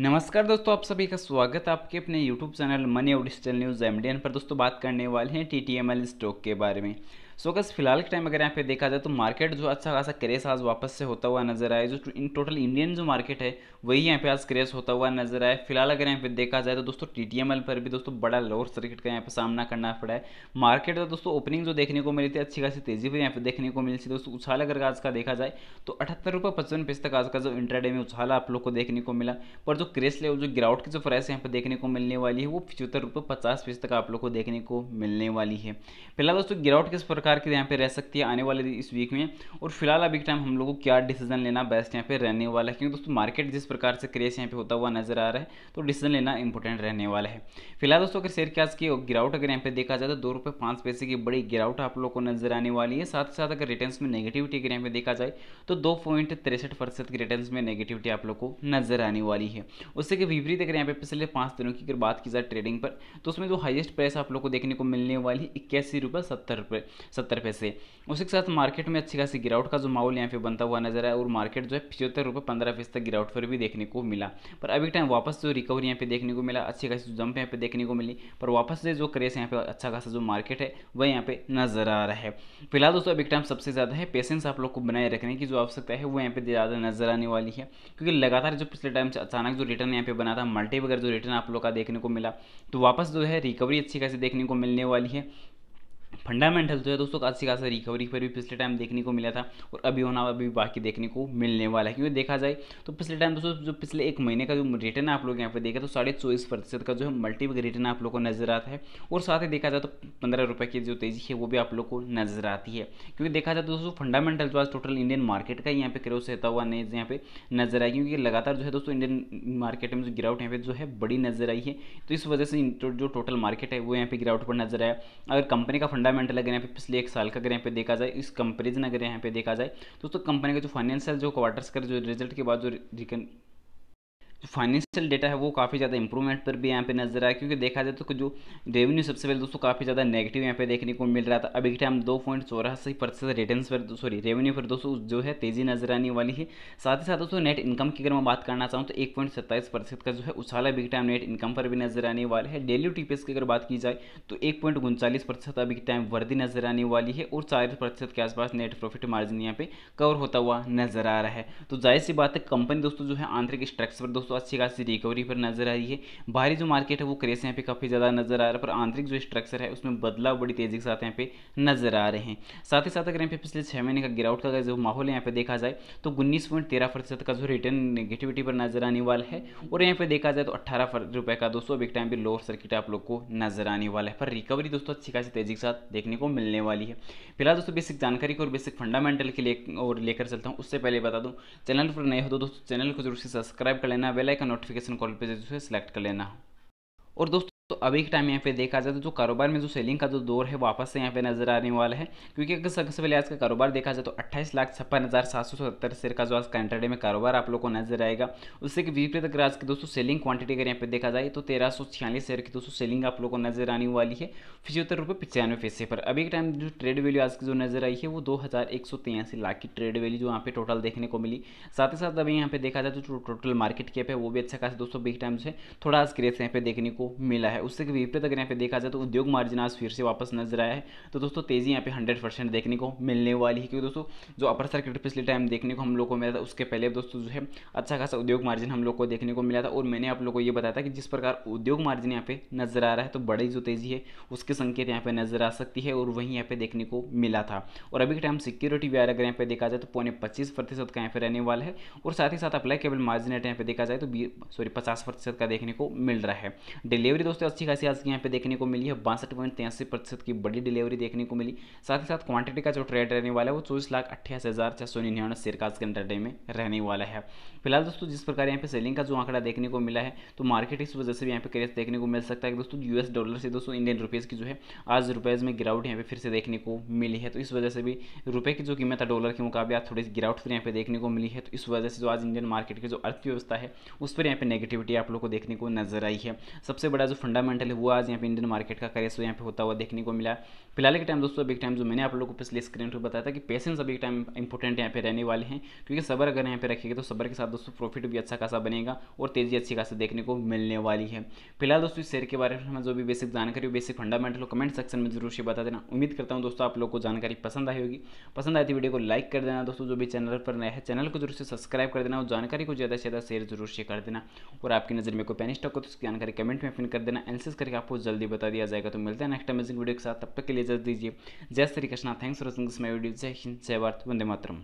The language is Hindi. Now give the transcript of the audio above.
नमस्कार दोस्तों आप सभी का स्वागत है आपके अपने YouTube चैनल मनी और डिजिटल न्यूज़ एम पर दोस्तों बात करने वाले हैं टी स्टॉक के बारे में सो गस फिलहाल के टाइम अगर यहाँ पे देखा जाए तो मार्केट जो अच्छा खासा क्रेस आज वापस से होता हुआ नजर आया जो इन टोटल इंडियन जो मार्केट है वही यहाँ पे आज क्रेस होता हुआ नजर आया फिलहाल अगर यहाँ पे देखा जाए तो दोस्तों टी पर भी दोस्तों बड़ा लोअर सर्किट का यहाँ पे सामना करना पड़ा है मार्केट का दोस्तों ओपनिंग जो देखने को मिली थी अच्छी खासी तेजी पर यहाँ पे देखने को मिली थी दोस्तों उछाल अगर आज का देखा जाए तो अठहत्तर रुपये पचपन पैसे तक आज का जो इंट्राडे में उछाल आप लोग को देखने को मिला पर जो क्रेस लेवल जो गिरावट की जो प्राइस यहाँ पे देखने को मिलने वाली है वो पचहत्तर रुपये पचास पैसे तक आप लोग को देखने को मिलने वाली है फिलहाल दोस्तों गिरावट किस प्रकार प्रकार की यहाँ पे रह सकती है आने वाले इस वीक में और फिलहाल अभी के टाइम हम लोगों को क्या डिसीजन लेना बेस्ट यहाँ पे रहने वाला है क्योंकि दोस्तों मार्केट जिस प्रकार से क्रेस यहाँ पे होता हुआ नजर आ रहा है तो डिसीजन लेना इंपॉर्टेंट रहने वाला है फिलहाल दोस्तों अगर शेयर क्या की गिरावट अगर यहाँ पे देखा जाए तो दो रुपये पाँच पैसे की बड़ी गिरावट आप लोग को नजर आने वाली है साथ ही साथ अगर रिटर्न में नेगेटिविटी अगर यहाँ पे देखा जाए तो दो पॉइंट तिरसठ प्रतिशत की रिटर्न में नेगेटिविटी आप लोग को नजर आने वाली है उससे के विपरीत अगर यहाँ पे पिछले पाँच दिनों की अगर बात की जाए ट्रेडिंग पर तो उसमें जो हाइएस्ट प्राइस आप लोग को देखने को मिलने वाली इक्यासी रुपये सत्तर रुपये सत्तर पैसे उसी के साथ मार्केट में अच्छी खासी गिरावट का जो माहौल यहाँ पे बनता हुआ नजर आया और मार्केट जो है पिछहत्तर रुपये पंद्रह पैसे तक गिरावट पर भी देखने को मिला पर अभी टाइम वापस जो रिकवरी यहाँ पे देखने को मिला अच्छी खासी जंप यहाँ पे देखने को मिली पर वापस से जो क्रेस यहाँ पे अच्छा खासा जो मार्केट है वह यहाँ पे नजर आ रहा है फिलहाल दोस्तों अभी टाइम सबसे ज़्यादा है पेशेंस आप लोग को बनाए रखने की जो आवश्यकता है वो यहाँ पे ज़्यादा नजर आने वाली है क्योंकि लगातार जो पिछले टाइम से अचानक जो रिटर्न यहाँ पे बना था मल्टी वगैरह जो रिटर्न आप लोग का देखने को मिला तो वापस जो है रिकवरी अच्छी खासी देखने को मिलने वाली है फंडामेंटल जो है दोस्तों अच्छी खासा रिकवरी पर भी पिछले टाइम देखने को मिला था और अभी होना अभी बाकी देखने को मिलने वाला है क्योंकि देखा जाए तो पिछले टाइम दोस्तों जो पिछले एक महीने का जो रिटर्न आप लोग यहाँ पे देखा तो साढ़े चौबीस प्रतिशत का जो है मल्टीपल रिटर्न आप लोग को नजर आता है और साथ ही देखा जाए तो पंद्रह रुपये की जो तेजी है वो भी आप लोग को नजर आती है क्योंकि देखा जाए तो दोस्तों फंडामेंटल जो आज टोटल इंडियन मार्केट का यहाँ पे क्रोस रहता हुआ नहीं यहाँ पे नजर आई क्योंकि लगातार जो है दोस्तों इंडियन मार्केट में जो गिरावट यहाँ पे जो है बड़ी नजर आई है तो इस वजह से जो टोटल मार्केट है वो यहाँ पे गिरावट पर नजर आया अगर कंपनी का फंड फंडामेंटल अगर यहाँ पे पिछले एक साल का अगर यहाँ पे देखा जाए इस कंपेरिजन अगर यहाँ पे देखा जाए दोस्तों कंपनी का जो फाइनेंशियल जो क्वार्टर्स का जो रिजल्ट के बाद जो फाइनेंशियल डेटा है वो काफ़ी ज़्यादा इंप्रूवमेंट पर भी यहाँ पे नजर आया क्योंकि देखा जाए तो जो रेवेन्यू सबसे पहले दोस्तों काफ़ी ज़्यादा नेगेटिव यहाँ पे देखने को मिल रहा था अभी के टाइम दो पॉइंट चौरासी प्रतिशत रिटर्न पर सॉरी रेवेन्यू पर दोस्तों जो है तेज़ी नजर आने वाली है साथ ही साथ दोस्तों नेट इनकम की अगर मैं बात करना चाहूँ तो एक प्रतिशत का जो है उछाला अभी के टाइम नेट इनकम पर भी नजर आने वाला है डेली टी की अगर बात की जाए तो एक प्रतिशत अभी के टाइम वर्दी नजर आने वाली है और चालीस प्रतिशत के आसपास नेट प्रॉफिट मार्जिन यहाँ पे कवर होता हुआ नजर आ रहा है तो जाहिर सी बात है कंपनी दोस्तों जो है आंतरिक स्ट्रक्चर दोस्तों दोस्तों अच्छी खासी रिकवरी पर नजर आ रही है बाहरी जो मार्केट है वो क्रेस यहाँ पे काफ़ी ज़्यादा नजर आ रहा है पर आंतरिक जो स्ट्रक्चर है उसमें बदलाव बड़ी तेज़ी के साथ यहाँ पे नजर आ रहे हैं साथ ही साथ अगर यहाँ पे पिछले छह महीने का गिरावट का जो माहौल है यहाँ पे देखा जाए तो उन्नीस पॉइंट प्रतिशत का जो रिटर्न नेगेटिविटी पर नजर आने वाला है और यहाँ पे देखा जाए तो अट्ठारह रुपए का दोस्तों बिग टाइम भी लोअर सर्किट आप लोग को नजर आने वाला है पर रिकवरी दोस्तों अच्छी खासी तेजी के साथ देखने को मिलने वाली है फिलहाल दोस्तों बेसिक जानकारी और बेसिक फंडामेंटल के लिए और लेकर चलता हूँ उससे पहले बता दूँ चैनल पर नए हो तो दोस्तों चैनल को जरूर से सब्सक्राइब कर लेना बेल आइकन नोटिफिकेशन कॉल पे जो है सिलेक्ट कर लेना और दोस्तों तो अभी के टाइम यहाँ पे देखा जाए तो जो कारोबार में जो सेलिंग का जो दौर है वापस से यहाँ पे नजर आने वाला है क्योंकि अगर सबसे पहले आज का कारोबार देखा जाए तो अट्ठाईस लाख छप्पन हज़ार सात सौ सत्तर शेयर का जो आज कंट्राडे में कारोबार आप लोग को नजर आएगा उससे कि विपरीत अगर आज के दोस्तों सेलिंग क्वांटिटी अगर यहाँ पे देखा जाए तो तेरह सौ छियालीस शेयर की दोस्तों सेलिंग आप लोग को नजर आने वाली है पचहत्तर रुपये पचानवे पैसे पर अभी के टाइम जो ट्रेड वैल्यू आज की जो नजर आई है वो दो हज़ार एक सौ तिरासी लाख की ट्रेड वैल्यू जो यहाँ पे टोटल देखने को मिली साथ ही साथ अभी यहाँ पे देखा जाए तो टोटल मार्केट कैप है वो भी अच्छा खास दोस्तों बिग टाइम से थोड़ा आज ग्रेस यहाँ पे देखने को मिला है है उससे विपरीत अगर यहाँ पे देखा जाए तो उद्योग मार्जिन आज फिर से वापस नजर आया है तो दोस्तों तेजी यहाँ पे हंड्रेड परसेंट देखने को मिलने वाली है क्योंकि दोस्तों जो अपर सर्किट पिछले टाइम देखने को हम लोग को मिला था उसके पहले दोस्तों जो है अच्छा खासा उद्योग मार्जिन हम लोग को देखने को मिला था और मैंने आप लोग को ये बताया था कि जिस प्रकार उद्योग मार्जिन यहाँ पे नजर आ रहा है तो बड़ी जो तेजी है उसके संकेत यहाँ पे नजर आ सकती है और वहीं यहाँ पे देखने को मिला था और अभी के टाइम सिक्योरिटी वी अगर यहाँ पे देखा जाए तो पौने पच्चीस प्रतिशत का यहाँ पे रहने वाला है और साथ ही साथ अप्लाई केबल मार्जिन यहाँ पे देखा जाए तो सॉरी पचास प्रतिशत का देखने को मिल रहा है डिलीवरी दोस्तों अच्छी खासी आज यहाँ पे देखने को मिली है बासठ पॉइंट तिरासी प्रतिशत की बड़ी डिलीवरी देखने को मिली साथ ही साथ क्वांटिटी का जो ट्रेड रहने वाला है वो चौबीस लाख अट्ठाईस हज़ार छः सौ निन्यानवे शेयर का आज के अंडर डे में रहने वाला है फिलहाल दोस्तों जिस प्रकार यहाँ पे सेलिंग का जो आंकड़ा देखने को मिला है तो मार्केट इस वजह से भी यहाँ पे क्रेज देखने को मिल सकता है दोस्तों यूएस डॉलर से दोस्तों इंडियन रुपीज़ की जो है आज रुपीज़ में गिरावट यहाँ पे फिर से देखने को मिली है तो इस वजह से भी रुपये की जो कीमत है डॉलर के मुकाबले आज थोड़ी गिरावट फिर यहाँ पे देखने को मिली है तो इस वजह से जो आज इंडियन मार्केट की जो अर्थव्यवस्था है उस पर यहाँ पे नेगेटिविटी आप लोग को देखने को नजर आई है सबसे बड़ा जो फंड फंडामेंटल हुआ वो आज यहाँ पे इंडियन मार्केट का करेस यहाँ पे होता हुआ देखने को मिला फिलहाल के टाइम दोस्तों अभी टाइम जो मैंने आप लोगों को पिछले स्क्रीन पर बताया था कि पेशेंस अभी टाइम इंपॉर्टेंट यहाँ पे रहने वाले हैं क्योंकि सबर अगर यहाँ पे रखेगा तो सबर के साथ दोस्तों प्रॉफिट भी अच्छा खासा बनेगा और तेजी अच्छी खासा देखने को मिलने वाली है फिलहाल दोस्तों इस शेयर के बारे में जो भी बेसिक जानकारी हो बेसिक फंडामेंटल हो कमेंट सेक्शन में जरूर से बता देना उम्मीद करता हूँ दोस्तों आप लोग को जानकारी पसंद आई होगी पसंद आई थी वीडियो को लाइक कर देना दोस्तों जो भी चैनल पर नया है चैनल को जरूर से सब्सक्राइब कर देना और जानकारी को ज़्यादा से ज़्यादा शेयर जरूर से कर देना और आपकी नज़र में कोई पैनिस्टॉक हो तो उसकी जानकारी कमेंट में फिन कर देना एंसर्स करके आपको जल्दी बता दिया जाएगा तो मिलते हैं नेक्स्ट अमेजिंग वीडियो के साथ तब तक के लिए जल्द दीजिए जय Shri Krishna thanks for watching this my video जय हिंद जय भारत वंदे मातरम